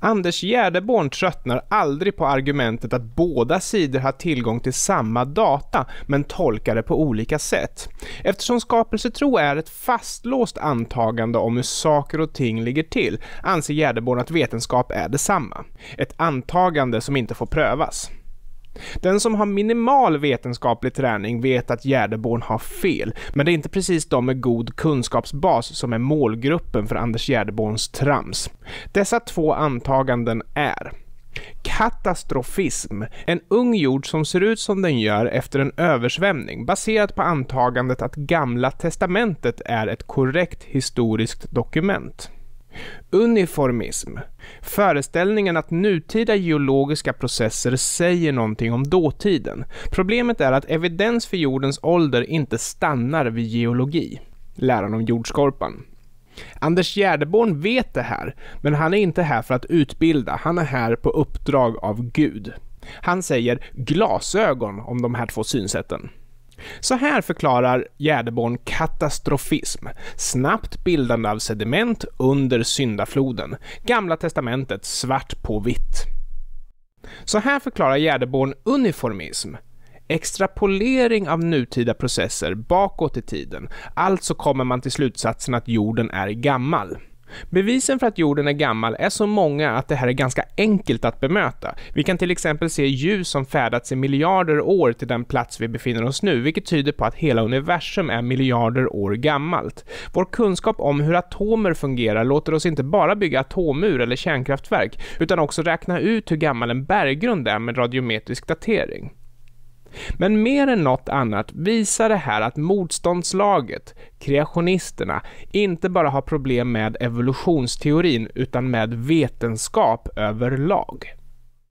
Anders Gärdeborn tröttnar aldrig på argumentet att båda sidor har tillgång till samma data men tolkar det på olika sätt. Eftersom skapelsetro är ett fastlåst antagande om hur saker och ting ligger till anser Gärdeborn att vetenskap är detsamma. Ett antagande som inte får prövas. Den som har minimal vetenskaplig träning vet att Gärdeborn har fel, men det är inte precis de med god kunskapsbas som är målgruppen för Anders Gärdeborns trams. Dessa två antaganden är Katastrofism, en ung jord som ser ut som den gör efter en översvämning baserat på antagandet att Gamla Testamentet är ett korrekt historiskt dokument. Uniformism. Föreställningen att nutida geologiska processer säger någonting om dåtiden. Problemet är att evidens för jordens ålder inte stannar vid geologi. Läran om jordskorpan. Anders Gärdeborn vet det här, men han är inte här för att utbilda, han är här på uppdrag av Gud. Han säger glasögon om de här två synsätten. Så här förklarar Gärdeborn katastrofism, snabbt bildande av sediment under syndafloden. Gamla testamentet svart på vitt. Så här förklarar Gärdeborn uniformism, extrapolering av nutida processer bakåt i tiden. Alltså kommer man till slutsatsen att jorden är gammal. Bevisen för att jorden är gammal är så många att det här är ganska enkelt att bemöta. Vi kan till exempel se ljus som färdats i miljarder år till den plats vi befinner oss nu, vilket tyder på att hela universum är miljarder år gammalt. Vår kunskap om hur atomer fungerar låter oss inte bara bygga atomur eller kärnkraftverk, utan också räkna ut hur gammal en berggrund är med radiometrisk datering. Men mer än något annat visar det här att motståndslaget, kreationisterna, inte bara har problem med evolutionsteorin utan med vetenskap överlag.